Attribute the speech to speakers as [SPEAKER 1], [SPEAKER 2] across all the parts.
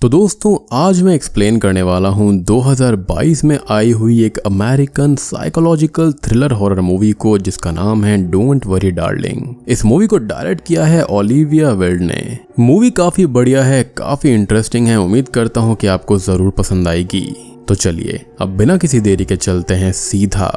[SPEAKER 1] तो दोस्तों आज मैं एक्सप्लेन करने वाला हूं 2022 में आई हुई एक American psychological thriller horror movie को जिसका नाम है डोंट वरी डार्लिंग इस मूवी को डायरेक्ट किया है ओलिविया वेल्ड ने मूवी काफी बढ़िया है काफी इंटरेस्टिंग है उम्मीद करता हूं कि आपको जरूर पसंद आएगी तो चलिए अब बिना किसी देरी के चलते हैं सीधा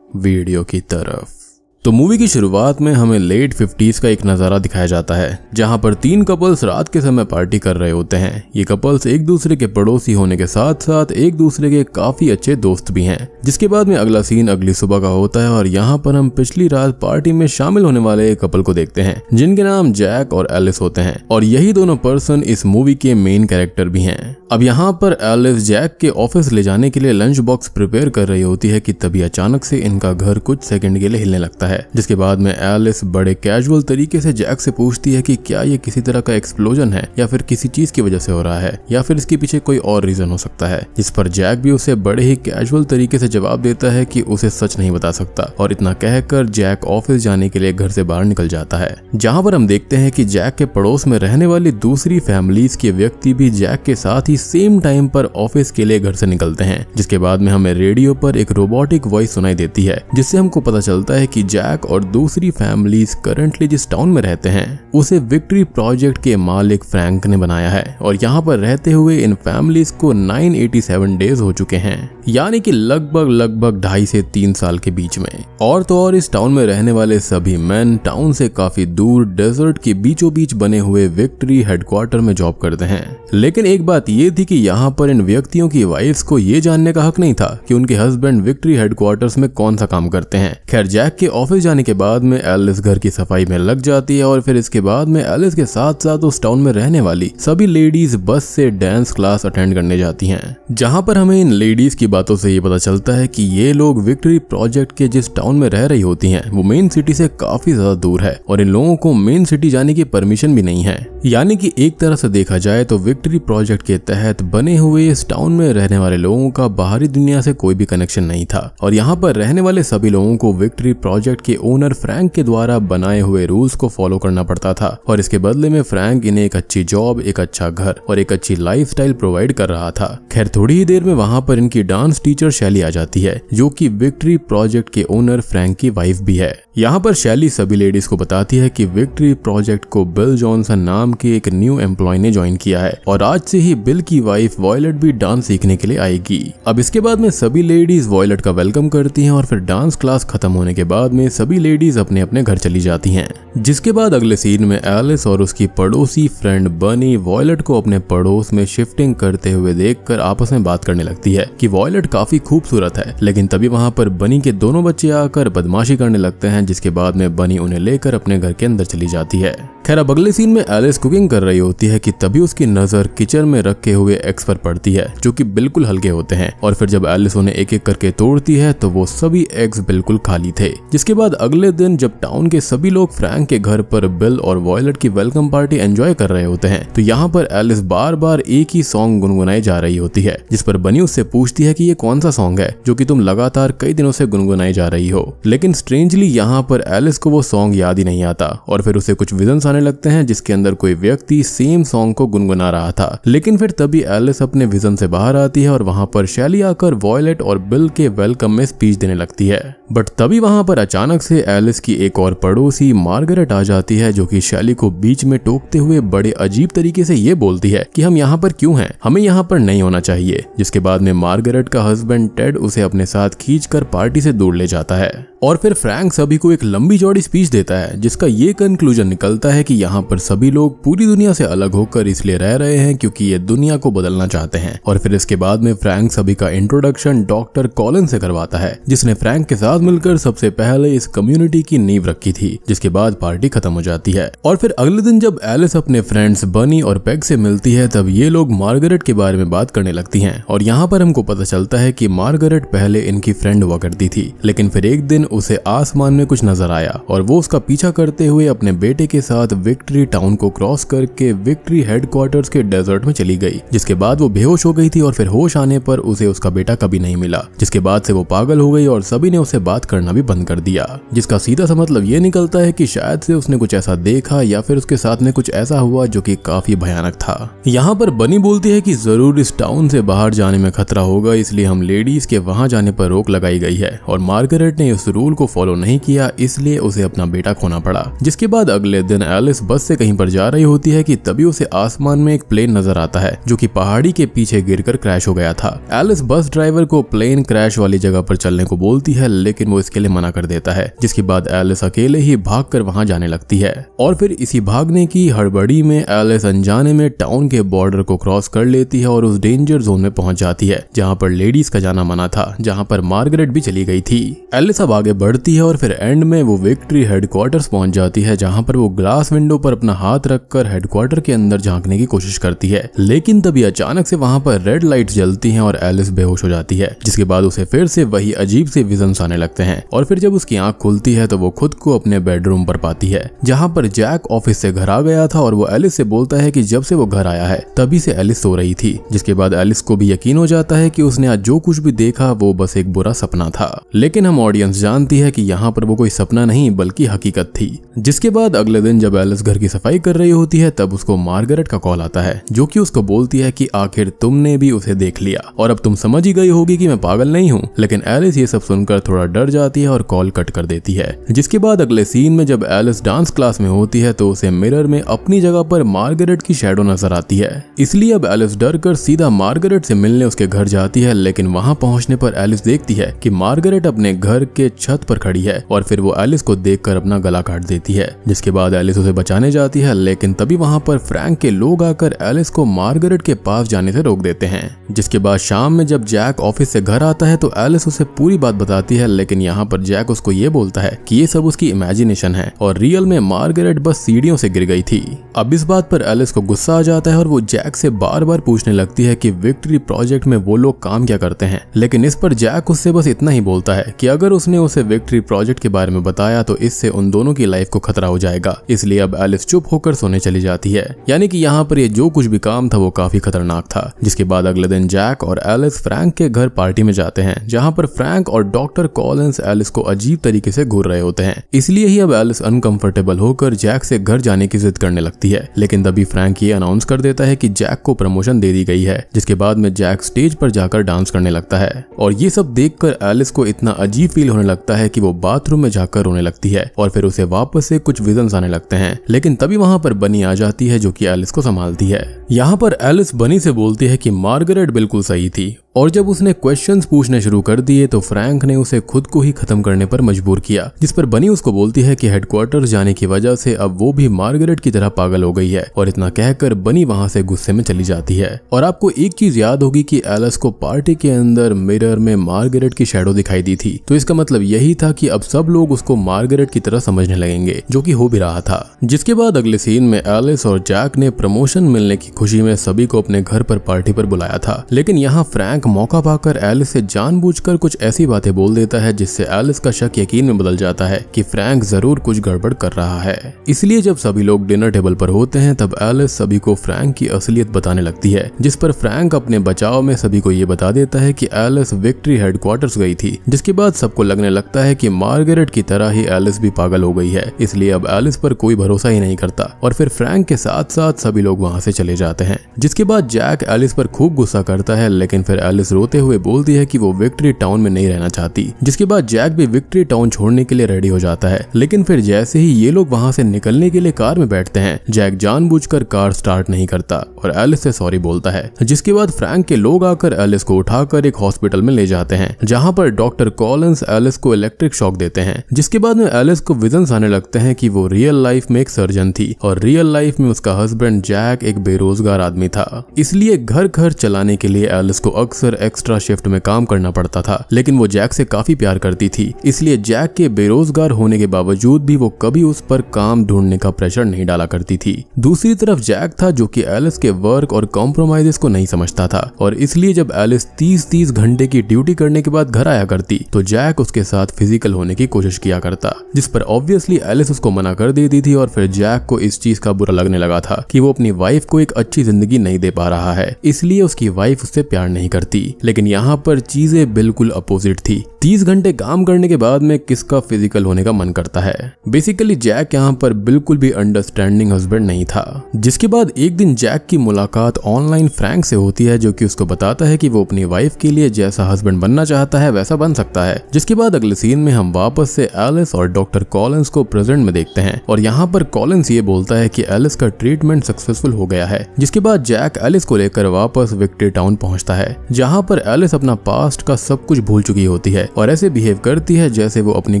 [SPEAKER 1] वीडियो की तरफ तो मूवी की शुरुआत में हमें लेट फिफ्टीज का एक नज़ारा दिखाया जाता है जहां पर तीन कपल्स रात के समय पार्टी कर रहे होते हैं ये कपल्स एक दूसरे के पड़ोसी होने के साथ साथ एक दूसरे के काफी अच्छे दोस्त भी हैं जिसके बाद में अगला सीन अगली सुबह का होता है और यहाँ पर हम पिछली रात पार्टी में शामिल होने वाले एक कपल को देखते हैं जिनके नाम जैक और एलिस होते हैं और यही दोनों पर्सन इस मूवी के मेन कैरेक्टर भी हैं अब यहाँ पर एलिस जैक के ऑफिस ले जाने के लिए लंच बॉक्स प्रिपेयर कर रही होती है कि तभी अचानक से इनका घर कुछ सेकंड के लिए हिलने लगता है जिसके बाद में एलिस बड़े कैजुअल तरीके से जैक से पूछती है कि क्या ये किसी तरह का एक्सप्लोजन है या फिर किसी चीज की वजह से हो रहा है या फिर इसके पीछे कोई और रीजन हो सकता है जिस पर जैक भी उसे बड़े ही कैजुअल तरीके से जवाब देता है की उसे सच नहीं बता सकता और इतना कहकर जैक ऑफिस जाने के लिए घर से बाहर निकल जाता है जहाँ पर हम देखते हैं की जैक के पड़ोस में रहने वाली दूसरी फैमिली के व्यक्ति भी जैक के साथ ही की सेम टाइम पर ऑफिस के लिए घर से निकलते हैं जिसके बाद में हमें रेडियो पर एक रोबोटिक वॉइस सुनाई देती है जिससे हमको पता चलता है कि जैक और दूसरी फैमिलीज करंटली जिस टाउन में रहते हैं उसे विक्ट्री प्रोजेक्ट के मालिक फ्रैंक ने बनाया है और यहाँ पर रहते हुए इन फैमिलीज को 987 डेज हो चुके हैं यानी कि लगभग लगभग ढाई से तीन साल के बीच में और तो और इस टाउन में रहने वाले सभी मैन टाउन से काफी दूर डेजर्ट के बीचों बीच बने हुए विक्ट्री हेडक्वार्टर में जॉब करते हैं लेकिन एक बात ये ये थी कि यहाँ पर इन व्यक्तियों की वाइफ्स को ये जानने का हक नहीं था कि उनके हस्बैंड विक्ट्री हेडक्वार्टर में कौन सा काम करते हैं खैर जैक के ऑफिस जाने के बाद में एलिस घर की सफाई में लग जाती है और फिर इसके बाद में एलिस के साथ साथ उस टाउन में रहने वाली सभी लेडीज बस से डांस क्लास अटेंड करने जाती है जहाँ पर हमें इन लेडीज की बातों से ये पता चलता है की ये लोग विक्ट्री प्रोजेक्ट के जिस टाउन में रह रही होती है वो मेन सिटी से काफी ज्यादा दूर है और इन लोगों को मेन सिटी जाने की परमिशन भी नहीं है यानी कि एक तरह से देखा जाए तो विक्ट्री प्रोजेक्ट के तहत तहत बने हुए इस टाउन में रहने वाले लोगों का बाहरी दुनिया से कोई भी कनेक्शन नहीं था और यहाँ पर रहने वाले सभी लोगों को विक्ट्री प्रोजेक्ट के ओनर फ्रैंक के द्वारा बनाए हुए रूल्स को फॉलो करना पड़ता था और इसके बदले में फ्रैंक इन्हें एक अच्छी जॉब एक अच्छा घर और एक अच्छी लाइफ प्रोवाइड कर रहा था खैर थोड़ी ही देर में वहाँ पर इनकी डांस टीचर शैली आ जाती है जो की विक्ट्री प्रोजेक्ट के ओनर फ्रैंक की वाइफ भी है यहाँ पर शैली सभी लेडीज को बताती है कि विक्ट्री प्रोजेक्ट को बिल जॉनसन नाम के एक न्यू एम्प्लॉय ने ज्वाइन किया है और आज से ही बिल की वाइफ वॉयलेट भी डांस सीखने के लिए आएगी अब इसके बाद में सभी लेडीज वॉयलेट का वेलकम करती हैं और फिर डांस क्लास खत्म होने के बाद में सभी लेडीज अपने अपने घर चली जाती हैं जिसके बाद अगले सीन में एलिस और उसकी पड़ोसी फ्रेंड बनी वॉयलेट को अपने पड़ोस में शिफ्टिंग करते हुए देख कर आपस में बात करने लगती है की वॉयलेट काफी खूबसूरत है लेकिन तभी वहाँ पर बनी के दोनों बच्चे आकर बदमाशी करने लगते हैं जिसके बाद में बनी उन्हें लेकर अपने घर के अंदर चली जाती है खैर अब अगले सीन में एलिस कुकिंग कर रही होती है कि तभी उसकी नजर किचन में रखे हुए एक्स पर पड़ती है जो कि बिल्कुल हल्के होते हैं और फिर जब एलिस उन्हें एक एक करके तोड़ती है तो वो सभी एग्स बिल्कुल खाली थे जिसके बाद अगले दिन जब टाउन के सभी लोग फ्रैंक के घर पर बिल और वॉयलेट की वेलकम पार्टी एंजॉय कर रहे होते हैं तो यहाँ पर एलिस बार बार एक ही सॉन्ग गुनगुनाई जा रही होती है जिस पर बनी उससे पूछती है की ये कौन सा सॉन्ग है जो की तुम लगातार कई दिनों से गुनगुनाई जा रही हो लेकिन स्ट्रेंजली यहाँ पर एलिस को वो सॉन्ग याद ही नहीं आता और फिर उसे कुछ विजन आने लगते हैं जिसके अंदर कोई व्यक्ति सेम सॉन्ग को गुनगुना रहा था लेकिन फिर तब तभी एलिस अपने विजन से बाहर आती है और वहां पर शैली आकर वॉयलेट और बिल के वेलकम में स्पीच देने लगती है बट तभी वहां पर अचानक से एलिस की एक और पड़ोसी मार्गरेट आ जाती है जो कि शैली को बीच में टोकते हुए बड़े अजीब तरीके से ये बोलती है कि हम यहाँ पर क्यों हैं हमें यहाँ पर नहीं होना चाहिए जिसके बाद में मार्गरेट का हस्बैंड टेड उसे अपने साथ खींच पार्टी से दूर ले जाता है और फिर फ्रैंक सभी को एक लंबी जोड़ी स्पीच देता है जिसका ये कंक्लूजन निकलता है कि यहाँ पर सभी लोग पूरी दुनिया से अलग होकर इसलिए रह रहे हैं क्योंकि ये दुनिया दुनिया को बदलना चाहते हैं और फिर इसके बाद में फ्रैंक सभी का इंट्रोडक्शन डॉक्टर कॉलिन से करवाता है जिसने फ्रैंक के साथ मिलकर सबसे पहले इस कम्युनिटी की नींव रखी थी जिसके बाद पार्टी खत्म हो जाती है और फिर अगले दिन जब एलिस अपने फ्रेंड्स बनी और पेग से मिलती है तब ये लोग मार्गरेट के बारे में बात करने लगती है और यहाँ पर हमको पता चलता है की मार्गरेट पहले इनकी फ्रेंड हुआ करती थी लेकिन फिर एक दिन उसे आसमान में कुछ नजर आया और वो उसका पीछा करते हुए अपने बेटे के साथ विक्ट्री टाउन को क्रॉस करके विक्ट्री हेडक्वार्टर्स के डेजर्ट में चली गई गई जिसके बाद वो बेहोश हो गई थी और फिर होश आने पर उसे उसका बेटा कभी नहीं मिला जिसके बाद से वो पागल हो गई और सभी ने उसे बात करना भी बंद कर दिया जिसका सीधा सा मतलब ये निकलता है कि शायद से उसने कुछ ऐसा देखा या फिर उसके साथ में कुछ ऐसा हुआ जो कि काफी भयानक था यहाँ पर बनी बोलती है कि जरूर इस टाउन से बाहर जाने में खतरा होगा इसलिए हम लेडीज के वहां जाने पर रोक लगाई गई है और मार्गरेट ने इस रूल को फॉलो नहीं किया इसलिए उसे अपना बेटा खोना पड़ा जिसके बाद अगले दिन एलिस बस से कहीं पर जा रही होती है कि तभी उसे आसमान में एक प्लेन नजर आता है जो कि पहाड़ी के पीछे गिरकर क्रैश हो गया था एलिस बस ड्राइवर को प्लेन क्रैश वाली जगह पर चलने को बोलती है लेकिन वो इसके लिए मना कर देता है जिसके बाद एलिस अकेले ही भाग कर वहां जाने लगती है और फिर इसी भागने की हड़बड़ी में एलिस अनजाने में टाउन के बॉर्डर को क्रॉस कर लेती है और उस डेंजर जोन में पहुंच जाती है जहाँ पर लेडीज का जाना मना था जहाँ पर मार्गरेट भी चली गई थी एलिस अब आगे बढ़ती है और फिर एंड में वो विक्ट्री हेडक्वार्टर पहुंच जाती है जहाँ पर वो ग्लास विंडो पर अपना हाथ रखकर हेडक्वार्टर के अंदर झांकने की कोशिश करती है लेकिन लेकिन तभी अचानक से वहाँ पर रेड लाइट जलती है और एलिस बेहोश हो जाती है जिसके बाद उसे फिर से वही अजीब से विजन आने लगते हैं और फिर जब उसकी आंख खुलती है तो वो खुद को अपने बेडरूम पर पाती है जहाँ पर जैक ऑफिस से घर आ गया था और वो एलिस से बोलता है की जब से वो घर आया है तभी से एलिस सो रही थी जिसके बाद एलिस को भी यकीन हो जाता है की उसने आज जो कुछ भी देखा वो बस एक बुरा सपना था लेकिन हम ऑडियंस जानती है की यहाँ पर वो कोई सपना नहीं बल्कि हकीकत थी जिसके बाद अगले दिन जब एलिस घर की सफाई कर रही होती है तब उसको मार्गरेट का कॉल आता है जो की उसको बोल बोलती है कि आखिर तुमने भी उसे देख लिया और अब तुम समझ ही गई होगी कि मैं पागल नहीं हूँ लेकिन एलिस ये सब सुनकर थोड़ा डर जाती है और कॉल कट कर देती है जिसके बाद अगले सीन में जब एलिस डांस क्लास में होती है तो उसे मिरर में अपनी जगह पर मार्गरेट की शेडो नजर आती है इसलिए अब एलिस डर कर सीधा मार्गरेट से मिलने उसके घर जाती है लेकिन वहां पहुंचने पर एलिस देखती है कि मार्गरेट अपने घर के छत पर खड़ी है और फिर वो एलिस को देख अपना गला काट देती है जिसके बाद एलिस उसे बचाने जाती है लेकिन तभी वहां पर फ्रैंक के लोग आकर एलिस को मार्गरेट 100 के पास जाने से रोक देते हैं जिसके बाद शाम में जब जैक ऑफिस से घर आता है तो एलिस उसे पूरी बात बताती है लेकिन यहाँ पर जैक उसको ये बोलता है कि ये सब उसकी इमेजिनेशन है और रियल में मार्गरेट बस सीढ़ियों से गिर गई थी अब इस बात पर एलिस को गुस्सा आ जाता है और वो जैक से बार बार पूछने लगती है की विक्ट्री प्रोजेक्ट में वो लोग काम क्या करते हैं लेकिन इस पर जैक उससे बस इतना ही बोलता है की अगर उसने उसे विक्ट्री प्रोजेक्ट के बारे में बताया तो इससे उन दोनों की लाइफ को खतरा हो जाएगा इसलिए अब एलिस चुप होकर सोने चली जाती है यानी कि यहाँ पर ये जो कुछ भी काम था वो काम काफी खतरनाक था जिसके बाद अगले दिन जैक और एलिस फ्रैंक के घर पार्टी में जाते हैं जहाँ पर फ्रैंक और डॉक्टर कॉलिन्स एलिस को अजीब तरीके से घूर रहे होते हैं इसलिए ही अब एलिस अनकंफर्टेबल होकर जैक से घर जाने की जिद करने लगती है लेकिन तभी फ्रैंक ये अनाउंस कर देता है की जैक को प्रमोशन दे दी गई है जिसके बाद में जैक स्टेज पर जाकर डांस करने लगता है और ये सब कर एलिस को इतना अजीब फील होने लगता है की वो बाथरूम में जाकर रोने लगती है और फिर उसे वापस से कुछ विजन आने लगते हैं लेकिन तभी वहाँ पर बनी आ जाती है जो की एलिस को संभालती है यहाँ पर एलिस एलिस बनी से बोलती है कि मार्गरेट बिल्कुल सही थी और जब उसने क्वेश्चंस पूछने शुरू कर दिए तो फ्रैंक ने उसे खुद को ही खत्म करने पर मजबूर किया जिस पर बनी उसको बोलती है कि हेडक्वार्टर जाने की वजह से अब वो भी मार्गरेट की तरह पागल हो गई है और इतना कहकर बनी वहां से गुस्से में चली जाती है और आपको एक चीज याद होगी कि एलस को पार्टी के अंदर मिरर में मार्गरेट की शेडो दिखाई दी थी तो इसका मतलब यही था कि अब सब लोग उसको मार्गरेट की तरह समझने लगेंगे जो कि हो भी रहा था जिसके बाद अगले सीन में एलिस और जैक ने प्रमोशन मिलने की खुशी में सभी को अपने घर पर पार्टी पर बुलाया था लेकिन यहाँ फ्रैंक मौका पाकर एलिस से जानबूझकर कुछ ऐसी बातें बोल देता है जिससे एलिस का शक यकीन में बदल जाता है कि फ्रैंक जरूर कुछ गड़बड़ कर रहा है इसलिए जब सभी लोग डिनर टेबल पर होते हैं तब एलिस सभी को फ्रैंक की असलियत बताने लगती है जिस पर फ्रैंक अपने बचाव में सभी को ये बता देता है की एलिस विक्ट्री हेडक्वार्टर गई थी जिसके बाद सबको लगने लगता है की मार्गरेट की तरह ही एलिस भी पागल हो गई है इसलिए अब एलिस पर कोई भरोसा ही नहीं करता और फिर फ्रैंक के साथ साथ सभी लोग वहाँ से चले जाते हैं जिसके बाद जैक एलिस पर खूब गुस्सा करता है लेकिन फिर एलिस एलिस रोते हुए बोलती है कि वो विक्ट्री टाउन में नहीं रहना चाहती जिसके बाद जैक भी विक्ट्री टाउन छोड़ने के लिए रेडी हो जाता है लेकिन फिर जैसे ही ये लोग वहाँ से निकलने के लिए कार में बैठते हैं जैक जानबूझकर कार स्टार्ट नहीं करता और एलिस से सॉरी बोलता है जिसके बाद फ्रैंक के लोग आकर एलिस को उठाकर एक हॉस्पिटल में ले जाते हैं जहाँ पर डॉक्टर कॉलन्स एलिस को इलेक्ट्रिक शॉक देते हैं जिसके बाद में एलिस को विजन आने लगते हैं की वो रियल लाइफ में एक सर्जन थी और रियल लाइफ में उसका हस्बैंड जैक एक बेरोजगार आदमी था इसलिए घर घर चलाने के लिए एलिस को अक्सर अक्सर एक्स्ट्रा शिफ्ट में काम करना पड़ता था लेकिन वो जैक से काफी प्यार करती थी इसलिए जैक के बेरोजगार होने के बावजूद भी वो कभी उस पर काम ढूंढने का प्रेशर नहीं डाला करती थी दूसरी तरफ जैक था जो की एलिस के वर्क और कॉम्प्रोमाइजेस को नहीं समझता था और इसलिए जब एलिस तीस तीस घंटे की ड्यूटी करने के बाद घर आया करती तो जैक उसके साथ फिजिकल होने की कोशिश किया करता जिस पर ऑब्वियसली एलिस उसको मना कर देती थी और फिर जैक को इस चीज का बुरा लगने लगा था कि वो अपनी वाइफ को एक अच्छी जिंदगी नहीं दे पा रहा है इसलिए उसकी वाइफ उससे प्यार नहीं करती करती लेकिन यहाँ पर चीजें बिल्कुल अपोजिट थी तीस घंटे काम करने के बाद में किसका फिजिकल होने का मन करता है बेसिकली जैक यहाँ पर बिल्कुल भी अंडरस्टैंडिंग हस्बैंड नहीं था जिसके बाद एक दिन जैक की मुलाकात ऑनलाइन फ्रैंक से होती है जो कि उसको बताता है कि वो अपनी वाइफ के लिए जैसा हस्बैंड बनना चाहता है वैसा बन सकता है जिसके बाद अगले सीन में हम वापस से एलिस और डॉक्टर कॉलेंस को प्रेजेंट में देखते हैं और यहाँ पर कॉलेंस ये बोलता है की एलिस का ट्रीटमेंट सक्सेसफुल हो गया है जिसके बाद जैक एलिस को लेकर वापस विक्ट्री टाउन पहुँचता है जहाँ पर एलिस अपना पास्ट का सब कुछ भूल चुकी होती है और ऐसे बिहेव करती है जैसे वो अपनी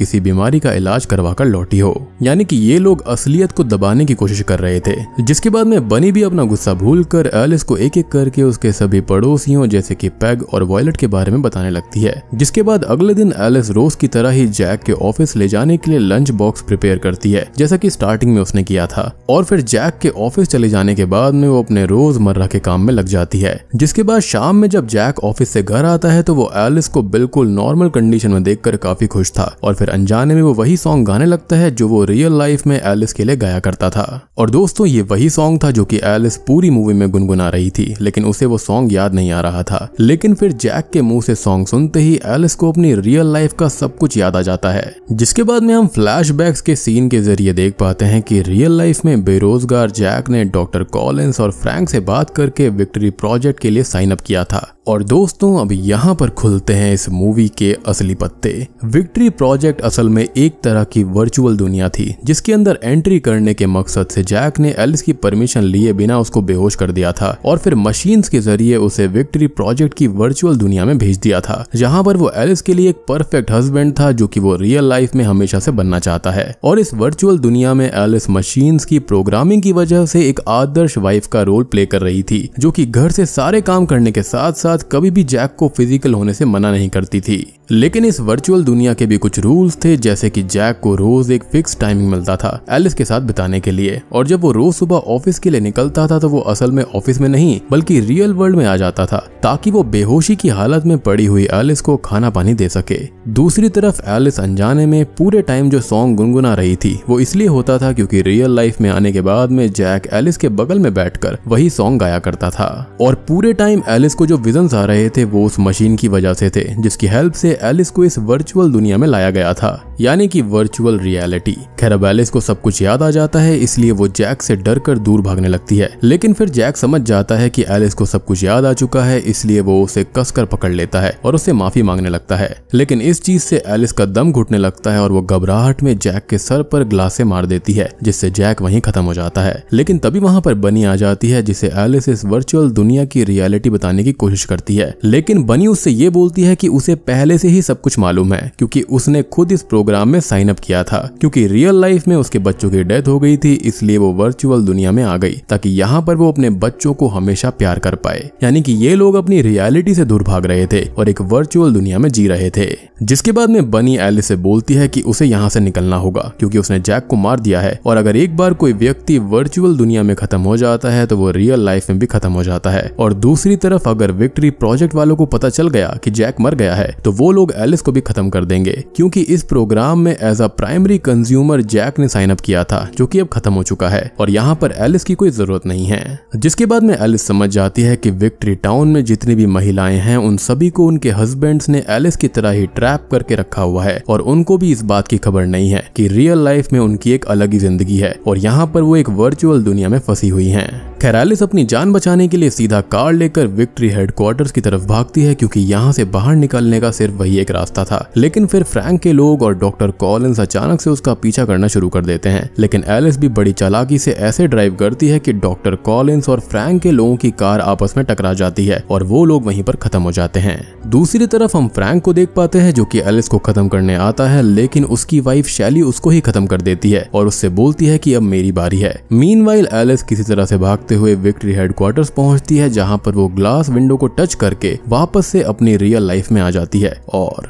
[SPEAKER 1] किसी बीमारी का इलाज करवा कर लौटी हो यानी कि ये लोग असलियत को दबाने की कोशिश कर रहे थे जिसके बाद में बनी भी अपना गुस्सा भूल कर एलिस को एक एक करके उसके सभी पड़ोसियों जैसे की पैग और वॉयलेट के बारे में बताने लगती है जिसके बाद अगले दिन एलिस रोज की तरह ही जैक के ऑफिस ले जाने के लिए लंच बॉक्स प्रिपेयर करती है जैसा की स्टार्टिंग में उसने किया था और फिर जैक के ऑफिस चले जाने के बाद में वो अपने रोजमर्रा के काम में लग जाती है जिसके बाद शाम में जब जैक जैक ऑफिस से घर आता है तो वो एलिस को बिल्कुल नॉर्मल कंडीशन में देखकर काफी खुश था और फिर अनजाने में वो वही सॉन्ग गाने लगता है जो वो रियल लाइफ में एलिस के लिए गाया करता था और दोस्तों ये वही सॉन्ग था जो की एलिस पूरी मूवी में गुनगुना रही थी लेकिन उसे वो सॉन्ग याद नहीं आ रहा था लेकिन फिर जैक के मुंह से सॉन्ग सुनते ही एलिस को अपनी रियल लाइफ का सब कुछ याद आ जाता है जिसके बाद में हम फ्लैश के सीन के जरिए देख पाते हैं कि रियल लाइफ में बेरोजगार जैक ने डॉक्टर कॉलिंस और फ्रैंक से बात करके विक्ट्री प्रोजेक्ट के लिए साइन अप किया था और दोस्तों अब यहाँ पर खुलते हैं इस मूवी के असली पत्ते विक्ट्री प्रोजेक्ट असल में एक तरह की वर्चुअल दुनिया थी जिसके अंदर एंट्री करने के मकसद से जैक ने एलिस की परमिशन लिए बिना उसको बेहोश कर दिया था और फिर मशीन के जरिए उसे विक्ट्री प्रोजेक्ट की वर्चुअल दुनिया में भेज दिया था जहाँ पर वो एलिस के लिए एक परफेक्ट हस्बैंड था जो की वो रियल लाइफ में हमेशा से बनना चाहता है और इस वर्चुअल दुनिया में एलिस मशीन की प्रोग्रामिंग की वजह से एक आदर्श वाइफ का रोल प्ले कर रही थी जो की घर से सारे काम करने के साथ साथ औरत कभी भी जैक को फिजिकल होने से मना नहीं करती थी लेकिन इस वर्चुअल दुनिया के भी कुछ रूल्स थे जैसे कि जैक को रोज एक फिक्स टाइमिंग मिलता था एलिस के साथ बिताने के लिए और जब वो रोज सुबह ऑफिस के लिए निकलता था तो वो असल में ऑफिस में नहीं बल्कि रियल वर्ल्ड में आ जाता था ताकि वो बेहोशी की हालत में पड़ी हुई एलिस को खाना पानी दे सके दूसरी तरफ एलिस अनजाने में पूरे टाइम जो सॉन्ग गुनगुना रही थी वो इसलिए होता था क्योंकि रियल लाइफ में आने के बाद में जैक एलिस के बगल में बैठकर वही सॉन्ग गाया करता था और पूरे टाइम एलिस को जो विजन प्रॉब्लम्स आ रहे थे वो उस मशीन की वजह से थे जिसकी हेल्प से एलिस को इस वर्चुअल दुनिया में लाया गया था यानी कि वर्चुअल रियलिटी खैर अब एलिस को सब कुछ याद आ जाता है इसलिए वो जैक से डर कर दूर भागने लगती है लेकिन फिर जैक समझ जाता है कि एलिस को सब कुछ याद आ चुका है इसलिए वो उसे कसकर पकड़ लेता है और उसे माफी मांगने लगता है लेकिन इस चीज से एलिस का दम घुटने लगता है और वो घबराहट में जैक के सर पर ग्लासे मार देती है जिससे जैक वहीं खत्म हो जाता है लेकिन तभी वहां पर बनी आ जाती है जिसे एलिस इस वर्चुअल दुनिया की रियलिटी बताने की कोशिश करती है लेकिन बनी उससे ये बोलती है कि उसे पहले से ही सब कुछ मालूम है क्योंकि उसने खुद इस प्रोग्राम में साइन अप किया था क्योंकि रियल लाइफ में उसके बच्चों की डेथ हो गई थी इसलिए वो वर्चुअल दुनिया में आ गई ताकि यहाँ पर वो अपने बच्चों को हमेशा प्यार कर पाए यानी कि ये लोग अपनी रियलिटी से दूर भाग रहे थे और एक वर्चुअल दुनिया में जी रहे थे जिसके बाद में बनी एलिस से बोलती है कि उसे यहाँ से निकलना होगा क्योंकि उसने जैक को मार दिया है और अगर एक बार कोई व्यक्ति वर्चुअल दुनिया में खत्म हो जाता है तो वो रियल लाइफ में भी खत्म हो जाता है और दूसरी तरफ अगर विक्ट फैक्ट्री प्रोजेक्ट वालों को पता चल गया कि जैक मर गया है तो वो लोग एलिस को भी खत्म कर देंगे क्योंकि इस प्रोग्राम में as a primary consumer Jack ने साइन अप किया था जो कि अब खत्म हो चुका है और यहाँ पर एलिस की कोई जरूरत नहीं है जिसके बाद में एलिस समझ जाती है कि विक्ट्री टाउन में जितनी भी महिलाएं हैं उन सभी को उनके हस्बैंड्स ने एलिस की तरह ही ट्रैप करके रखा हुआ है और उनको भी इस बात की खबर नहीं है कि रियल लाइफ में उनकी एक अलग ही जिंदगी है और यहाँ पर वो एक वर्चुअल दुनिया में फंसी हुई हैं खैरालिस अपनी जान बचाने के लिए सीधा कार लेकर विक्ट्री हेडक्वार्टर्स की तरफ भागती है क्योंकि यहाँ से बाहर निकलने का सिर्फ वही एक रास्ता था लेकिन फिर फ्रैंक के लोग और डॉक्टर कॉलिन्स अचानक से उसका पीछा करना शुरू कर देते हैं लेकिन एलिस भी बड़ी चालाकी से ऐसे ड्राइव करती है कि डॉक्टर कॉलिंस और फ्रैंक के लोगों की कार आपस में टकरा जाती है और वो लोग वहीं पर खत्म हो जाते हैं दूसरी तरफ हम फ्रैंक को देख पाते हैं जो कि एलिस को खत्म करने आता है लेकिन उसकी वाइफ शैली उसको ही खत्म कर देती है और उससे बोलती है की अब मेरी बारी है मीन एलिस किसी तरह से भागती करते हुए विक्ट्री हेडक्वार्टर पहुंचती है जहां पर वो ग्लास विंडो को टच करके वापस से अपनी रियल लाइफ में आ जाती है और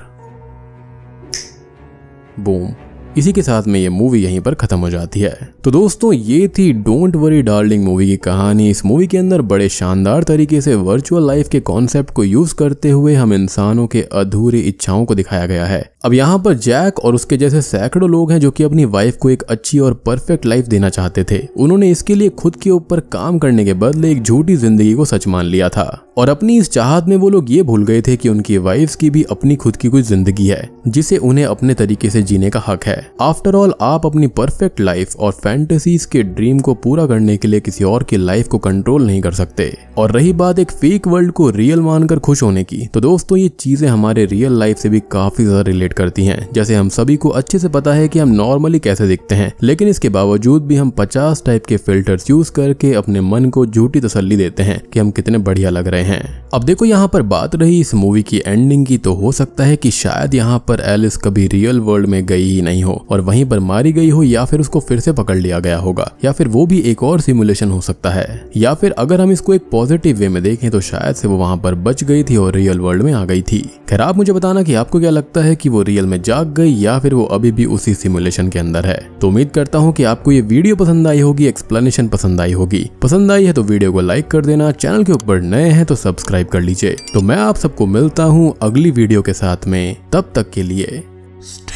[SPEAKER 1] बूम इसी के साथ में ये मूवी यहीं पर खत्म हो जाती है तो दोस्तों ये थी डोंट वरी डार्लिंग मूवी की कहानी इस मूवी के अंदर बड़े शानदार तरीके से वर्चुअल लाइफ के कॉन्सेप्ट को यूज करते हुए हम इंसानों के अधूरी इच्छाओं को दिखाया गया है अब यहाँ पर जैक और उसके जैसे सैकड़ों लोग हैं जो कि अपनी वाइफ को एक अच्छी और परफेक्ट लाइफ देना चाहते थे उन्होंने इसके लिए खुद के ऊपर काम करने के बदले एक झूठी जिंदगी को सच मान लिया था और अपनी इस चाहत में वो लोग ये भूल गए थे कि उनकी वाइफ की भी अपनी खुद की कुछ जिंदगी है जिसे उन्हें अपने तरीके से जीने का हक है आफ्टर ऑल आप अपनी परफेक्ट लाइफ और फैंटेसीज के ड्रीम को पूरा करने के लिए किसी और की लाइफ को कंट्रोल नहीं कर सकते और रही बात एक फेक वर्ल्ड को रियल मानकर खुश होने की तो दोस्तों ये चीजें हमारे रियल लाइफ से भी काफी ज्यादा रिलेट क्रिएट करती हैं जैसे हम सभी को अच्छे से पता है कि हम नॉर्मली कैसे दिखते हैं लेकिन इसके बावजूद भी हम 50 टाइप के फिल्टर्स यूज करके अपने मन को झूठी तसल्ली देते हैं कि हम कितने बढ़िया लग रहे हैं अब देखो यहाँ पर बात रही इस मूवी की एंडिंग की तो हो सकता है कि शायद यहाँ पर एलिस कभी रियल वर्ल्ड में गई ही नहीं हो और वहीं पर मारी गई हो या फिर उसको फिर से पकड़ लिया गया होगा या फिर वो भी एक और सिमुलेशन हो सकता है या फिर अगर हम इसको एक पॉजिटिव वे में देखें तो शायद से वो वहां पर बच गई थी और रियल वर्ल्ड में आ गई थी खैर आप मुझे बताना कि आपको क्या लगता है कि वो रियल में जाग गई या फिर वो अभी भी उसी सिमुलेशन के अंदर है तो उम्मीद करता हूँ कि आपको ये वीडियो पसंद आई होगी एक्सप्लेनेशन पसंद आई होगी पसंद आई है तो वीडियो को लाइक कर देना चैनल के ऊपर नए हैं तो सब्सक्राइब कर लीजिए तो मैं आप सबको मिलता हूँ अगली वीडियो के साथ में तब तक के लिए